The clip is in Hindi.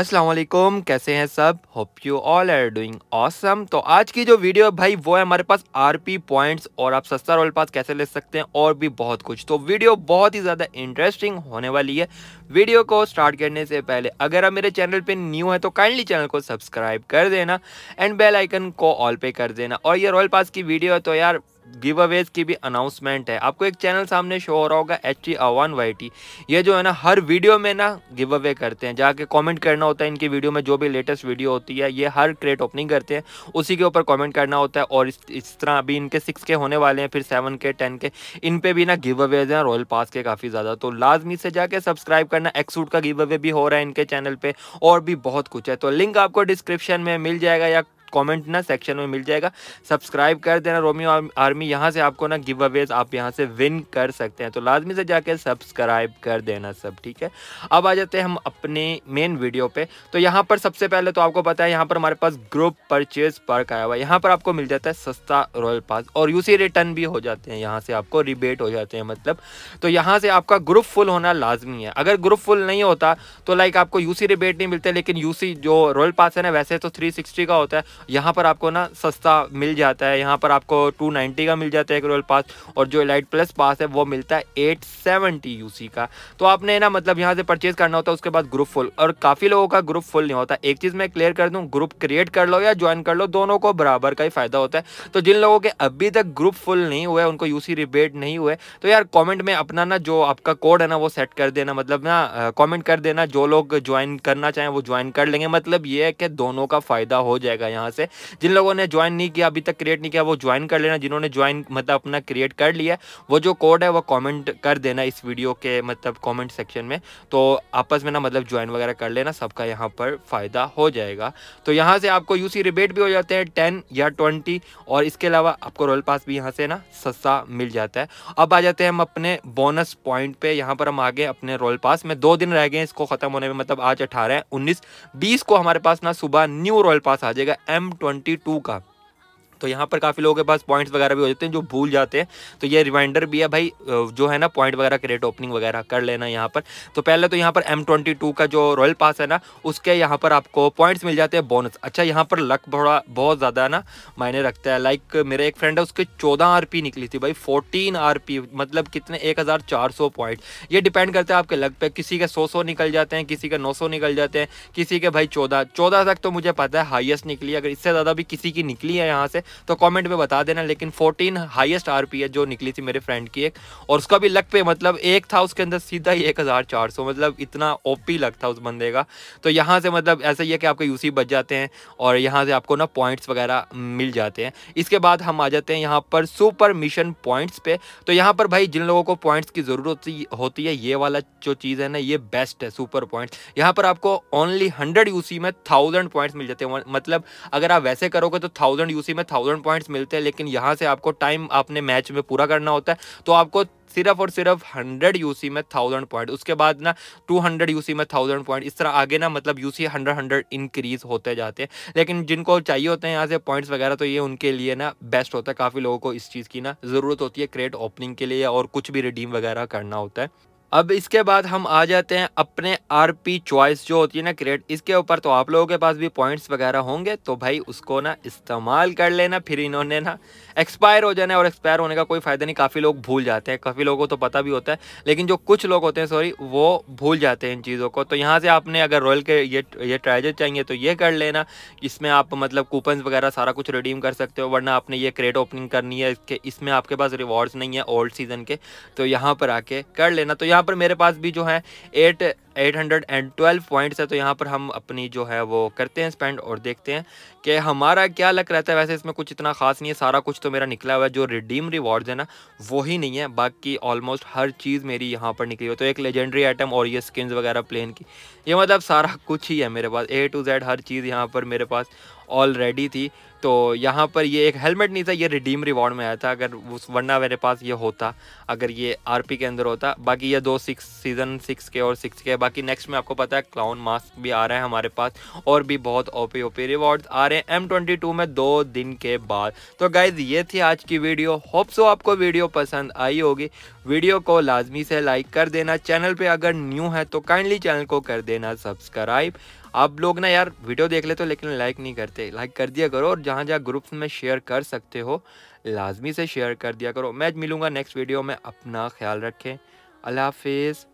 असलम कैसे हैं सब hope you all are doing awesome तो आज की जो वीडियो है भाई वो है हमारे पास आरपी पॉइंट्स और आप सस्ता रॉयल पास कैसे ले सकते हैं और भी बहुत कुछ तो वीडियो बहुत ही ज़्यादा इंटरेस्टिंग होने वाली है वीडियो को स्टार्ट करने से पहले अगर आप मेरे चैनल पे न्यू है तो काइंडली चैनल को सब्सक्राइब कर देना एंड बेलाइकन को ऑल पे कर देना और ये रॉयल पास की वीडियो है तो यार गिव अवेज की भी अनाउंसमेंट है आपको एक चैनल सामने शो हो रहा होगा एच टी आवान वाई टी ये जो है ना हर वीडियो में ना गिव अवे करते हैं जाके कमेंट करना होता है इनकी वीडियो में जो भी लेटेस्ट वीडियो होती है ये हर क्रेट ओपनिंग करते हैं उसी के ऊपर कमेंट करना होता है और इस, इस तरह अभी इनके सिक्स के होने वाले हैं फिर सेवन के टेन के इन पर भी ना गिव अवेज हैं रॉयल पास के काफ़ी ज़्यादा तो लाजमी से जाके सब्सक्राइब करना एक्सूट का गिव अवे भी हो रहा है इनके चैनल पर और भी बहुत कुछ है तो लिंक आपको डिस्क्रिप्शन में मिल जाएगा या कमेंट ना सेक्शन में मिल जाएगा सब्सक्राइब कर देना रोमियो आर्मी यहाँ से आपको ना गिव अवेज आप यहाँ से विन कर सकते हैं तो लाजमी से जाके सब्सक्राइब कर देना सब ठीक है अब आ जाते हैं हम अपने मेन वीडियो पे तो यहाँ पर सबसे पहले तो आपको पता है यहाँ पर हमारे पास ग्रुप परचेज पर्क आया हुआ है यहाँ पर आपको मिल जाता है सस्ता रॉयल पास और यूसी रिटर्न भी हो जाते हैं यहाँ से आपको रिबेट हो जाते हैं मतलब तो यहाँ से आपका ग्रुप फुल होना लाजमी है अगर ग्रुप फुल नहीं होता तो लाइक आपको यूसी रिबेट नहीं मिलते लेकिन यूसी जो रॉयल पास है ना वैसे तो थ्री का होता है यहाँ पर आपको ना सस्ता मिल जाता है यहाँ पर आपको 290 का मिल जाता है एक रोयल पास और जो एलाइट प्लस पास है वो मिलता है 870 यूसी का तो आपने ना मतलब यहाँ से परचेज करना होता है उसके बाद ग्रुप फुल और काफ़ी लोगों का ग्रुप फुल नहीं होता एक चीज़ मैं क्लियर कर दूँ ग्रुप क्रिएट कर लो या ज्वाइन कर लो दोनों को बराबर का ही फ़ायदा होता है तो जिन लोगों के अभी तक ग्रुप फुल नहीं हुए उनको यू रिबेट नहीं हुए तो यार कॉमेंट में अपना ना जो आपका कोड है ना वो सेट कर देना मतलब ना कॉमेंट कर देना जो लोग ज्वाइन करना चाहें वो ज्वाइन कर लेंगे मतलब ये है कि दोनों का फ़ायदा हो जाएगा यहाँ से जिन लोगों ने ज्वाइन नहीं किया अभी तक क्रिएट नहीं किया वो ज्वाइन कर लेना जिन्होंने ज्वाइन मतलब अपना क्रिएट कर लिया वो जो कोड है वो कॉमेंट कर देना इस वीडियो के मतलब कॉमेंट सेक्शन में तो आपस में ना मतलब ज्वाइन वगैरह कर लेना सबका यहाँ पर फ़ायदा हो जाएगा तो यहाँ से आपको यू रिबेट भी हो जाते हैं टेन या ट्वेंटी और इसके अलावा आपको रोल पास भी यहाँ से ना सस्ता मिल जाता है अब आ जाते हैं हम अपने बोनस पॉइंट पे यहाँ पर हम आगे अपने रोल पास में दो दिन रह गए इसको ख़त्म होने में मतलब आज अठारह उन्नीस बीस को हमारे पास ना सुबह न्यू रॉयल पास आ जाएगा एम एम ट्वेंटी टू का तो यहाँ पर काफ़ी लोगों के पास पॉइंट्स वगैरह भी हो जाते हैं जो भूल जाते हैं तो ये रिमाइंडर भी है भाई जो है ना पॉइंट वगैरह क्रिएट ओपनिंग वगैरह कर लेना यहाँ पर तो पहले तो यहाँ पर एम का जो रॉयल पास है ना उसके यहाँ पर आपको पॉइंट्स मिल जाते हैं बोनस अच्छा यहाँ पर लक थोड़ा बहुत ज़्यादा ना मायने रखता है लाइक मेरे एक फ्रेंड है उसके चौदह आर निकली थी भाई फोर्टीन आर मतलब कितने एक पॉइंट ये डिपेंड करता है आपके लक पे किसी के सौ सौ निकल जाते हैं किसी के नौ सौ निकल जाते हैं किसी के भाई चौदह चौदह तक तो मुझे पता है हाईएस्ट निकली अगर इससे ज़्यादा भी किसी की निकली है यहाँ से तो कमेंट में बता देना लेकिन 14 हाईएस्ट आरपीएस जो निकली थी मेरे फ्रेंड की एक और उसका भी लक पे मतलब एक था उसके अंदर सीधा ही एक हज़ार चार सौ मतलब इतना ओपी लक था उस बंदे का तो यहाँ से मतलब ऐसा ही है कि आपके यूसी बच जाते हैं और यहाँ से आपको ना पॉइंट्स वगैरह मिल जाते हैं इसके बाद हम आ जाते हैं यहाँ पर सुपर मिशन पॉइंट्स पे तो यहाँ पर भाई जिन लोगों को पॉइंट्स की ज़रूरत होती है ये वाला जो चीज़ है ना ये बेस्ट है सुपर पॉइंट्स यहाँ पर आपको ओनली हंड्रेड यू में थाउजेंड पॉइंट्स मिल जाते हैं मतलब अगर आप वैसे करोगे तो थाउजेंड यूसी में थाउजेंड थाउजेंड पॉइंट्स मिलते हैं लेकिन यहाँ से आपको टाइम आपने मैच में पूरा करना होता है तो आपको सिर्फ और सिर्फ 100 यूसी में थाउजेंड पॉइंट उसके बाद ना 200 यूसी में थाउजेंड पॉइंट इस तरह आगे ना मतलब यूसी 100 100 इंक्रीज होते जाते हैं लेकिन जिनको चाहिए होते हैं यहाँ से पॉइंट्स वगैरह तो ये उनके लिए ना बेस्ट होता है काफ़ी लोगों को इस चीज़ की ना ज़रूरत होती है क्रेट ओपनिंग के लिए और कुछ भी रिडीम वगैरह करना होता है अब इसके बाद हम आ जाते हैं अपने आरपी चॉइस जो होती है ना क्रिएट इसके ऊपर तो आप लोगों के पास भी पॉइंट्स वगैरह होंगे तो भाई उसको ना इस्तेमाल कर लेना फिर इन्होंने ना एक्सपायर हो जाना और एक्सपायर होने का कोई फ़ायदा नहीं काफ़ी लोग भूल जाते हैं काफ़ी लोगों को तो पता भी होता है लेकिन जो कुछ लोग होते हैं सॉरी वो भूल जाते हैं इन चीज़ों को तो यहाँ से आपने अगर रॉयल के ये ये ट्राइजर चाहिए तो ये कर लेना इसमें आप मतलब कूपन वगैरह सारा कुछ रिडीम कर सकते हो वरना आपने ये क्रेट ओपनिंग करनी है इसके इसमें आपके पास रिवॉर्ड्स नहीं है ओल्ड सीज़न के तो यहाँ पर आके कर लेना तो यहाँ यहाँ पर मेरे पास भी जो है eight eight hundred and twelve points है तो यहाँ पर हम अपनी जो है वो करते हैं स्पेंड और देखते हैं कि हमारा क्या लक रहता है वैसे इसमें कुछ इतना खास नहीं है सारा कुछ तो मेरा निकला हुआ है जो रिडीम रिवॉर्ड्स है ना वो ही नहीं है बाकी ऑलमोस्ट हर चीज़ मेरी यहाँ पर निकली हुई तो एक लेजेंडरी आइटम और ये स्किन्स वगैरह प्लेन की ये मतलब सारा कुछ ही है मेरे पास ए टू जेड हर चीज़ यहाँ पर मेरे पास ऑलरेडी थी तो यहाँ पर ये एक हेलमेट नहीं था ये रिडीम रिवॉर्ड में आया था अगर उस वरना मेरे पास ये होता अगर ये आरपी के अंदर होता बाकी ये दो सिक्स सीज़न सिक्स के और सिक्स के बाकी नेक्स्ट में आपको पता है क्लाउन मास्क भी आ रहा है हमारे पास और भी बहुत ओपी ओपी रिवॉर्ड आ रहे हैं एम ट्वेंटी टू में दो दिन के बाद तो गाइज ये थी आज की वीडियो होप सो आपको वीडियो पसंद आई होगी वीडियो को लाजमी से लाइक कर देना चैनल पर अगर न्यू है तो काइंडली चैनल को कर देना सब्सक्राइब आप लोग ना यार वीडियो देख लेते हो लेकिन लाइक नहीं करते लाइक कर दिया करो और जहाँ जहाँ ग्रुप्स में शेयर कर सकते हो लाजमी से शेयर कर दिया करो मैं मिलूँगा नेक्स्ट वीडियो में अपना ख्याल रखें अल्लाह हाफिज़